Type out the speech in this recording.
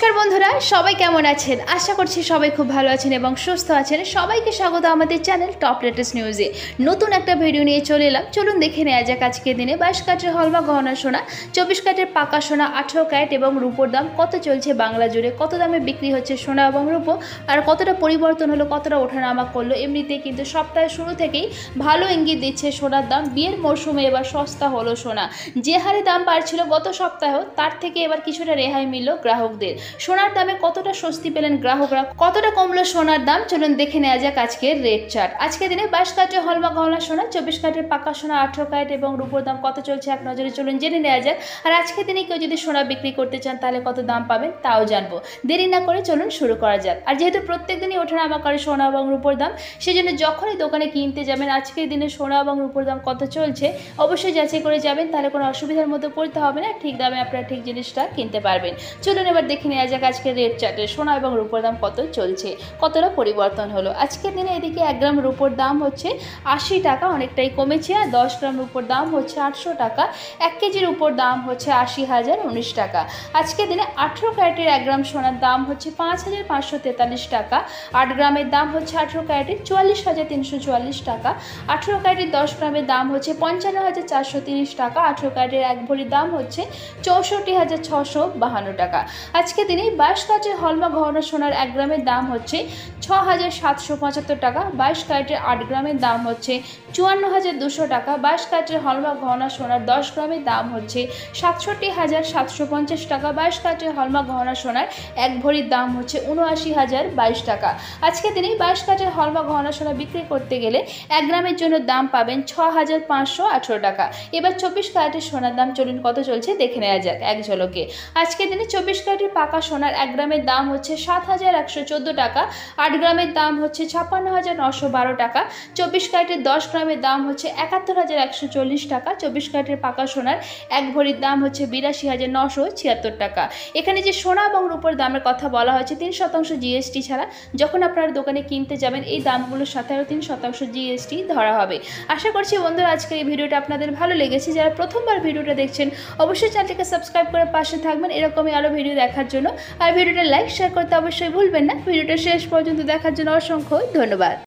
নমস্কার বন্ধুরা সবাই কেমন আছেন আশা করছি সবাই খুব ভালো আছেন এবং সুস্থ আছেন সবাইকে স্বাগত আমাদের চ্যানেল টপ লেটেস্ট নিউজে নতুন একটা ভিডিও নিয়ে চলে এলাম চলুন দেখে নেওয়া যাক আজকের দিনে বাইশ কাঠের হলবা গহনা সোনা চব্বিশ কাঠের পাকা সোনা আঠেরো ক্যাট এবং রূপোর দাম কত চলছে বাংলা জুড়ে কত দামে বিক্রি হচ্ছে সোনা এবং রূপো আর কতটা পরিবর্তন হলো কতটা ওঠানামা করলো এমনিতে কিন্তু সপ্তাহের শুরু থেকেই ভালো ইঙ্গিত দিচ্ছে সোনার দাম বিয়ের মরশুমে এবার সস্তা হলো সোনা যে হারে দাম বাড়ছিল গত সপ্তাহেও তার থেকে এবার কিছুটা রেহাই মিলল গ্রাহকদের সোনার দামে কতটা স্বস্তি পেলেন গ্রাহকরা কতটা কমলো সোনার দাম চলুন দেখে নেওয়া যাক আজকের রেট চার্ট আজকের দিনে বাইশ কাটে হলমা গহলা সোনা চব্বিশ কাটের পাকা সোনা আঠেরো কাট এবং রূপোর দাম কত চলছে এক নজরে চলুন জেনে নেওয়া যাক আর আজকের দিনে কেউ যদি সোনা বিক্রি করতে চান তাহলে কত দাম পাবেন তাও জানবো দেরি না করে চলুন শুরু করা যাক আর যেহেতু প্রত্যেক দিনই নামা করে সোনা এবং রূপোর দাম সেই জন্য যখনই দোকানে কিনতে যাবেন আজকের দিনে সোনা এবং রূপোর দাম কত চলছে অবশ্যই যাচাই করে যাবেন তাহলে কোনো অসুবিধার মধ্যে পড়তে হবে না ঠিক দামে আপনারা ঠিক জিনিসটা কিনতে পারবেন চলুন এবার দেখে নেওয়া যাক আজকে রেট চার্টে সোনা এবং রূপোর দাম কত চলছে কতটা পরিবর্তন হলো আজকের দিনে এদিকে এক গ্রাম রূপোর দাম হচ্ছে আশি টাকা অনেকটাই কমেছে আর দশ গ্রাম রূপোর দাম হচ্ছে আটশো টাকা এক কেজির উপর দাম হচ্ছে আশি হাজার উনিশ টাকা আজকের দিনে আঠেরো ক্যারেটের এক গ্রাম সোনার দাম হচ্ছে পাঁচ হাজার পাঁচশো তেতাল্লিশ টাকা আট গ্রামের দাম হচ্ছে আঠেরো ক্যারেটের চুয়াল্লিশ হাজার তিনশো চুয়াল্লিশ টাকা আঠেরো ক্যারেটের দশ গ্রামের দাম হচ্ছে পঞ্চান্ন হাজার চারশো তিরিশ টাকা আঠেরো ক্যারেটের এক ভরির দাম হচ্ছে চৌষট্টি হাজার ছশো বাহান্ন টাকা আজকে তিনি বাইশ কাচের হলমা গহনা সোনার এক গ্রামের দাম হচ্ছে ছ হাজার সাতশো পঁচাত্তর টাকা বাইশ কারেটের আট গ্রামের দাম হচ্ছে চুয়ান্ন হাজার দুশো টাকা বাইশ কাচের হলমা গহনা সোনার দশ গ্রামের দাম হচ্ছে সাতষট্টি হাজার সাতশো পঞ্চাশ টাকা বাইশ কাচের হলমা গহনা সোনার এক ভরির দাম হচ্ছে উনআশি হাজার বাইশ টাকা আজকে তিনি বাইশ কাচের হলমা গহনা সোনা বিক্রি করতে গেলে এক গ্রামের জন্য দাম পাবেন ছ হাজার পাঁচশো আঠেরো টাকা এবার চব্বিশ কারেটের সোনার দাম চলুন কত চলছে দেখে নেওয়া যাক এক ঝলকে আজকে দিনে চব্বিশ কারেটের পাকা টাকা সোনার এক গ্রামের দাম হচ্ছে সাত হাজার একশো চোদ্দো টাকা আট গ্রামের দাম হচ্ছে ছাপ্পান্ন হাজার নশো বারো টাকা চব্বিশ ক্যারেটের দশ গ্রামের দাম হচ্ছে একাত্তর হাজার একশো চল্লিশ টাকা চব্বিশ ক্যারেটের পাকা সোনার এক ভরির দাম হচ্ছে বিরাশি হাজার নশো ছিয়াত্তর টাকা এখানে যে সোনা এবং রূপর দামের কথা বলা হয়েছে তিন শতাংশ জিএসটি ছাড়া যখন আপনারা দোকানে কিনতে যাবেন এই দামগুলোর সাথে আরও তিন শতাংশ জিএসটি ধরা হবে আশা করছি বন্ধুরা আজকের এই ভিডিওটা আপনাদের ভালো লেগেছে যারা প্রথমবার ভিডিওটা দেখছেন অবশ্যই চ্যানেলটিকে সাবস্ক্রাইব করে পাশে থাকবেন এরকমই আরও ভিডিও দেখার জন্য আর ভিডিওটা লাইক শেয়ার করতে অবশ্যই ভুলবেন না ভিডিওটা শেষ পর্যন্ত দেখার জন্য অসংখ্য ধন্যবাদ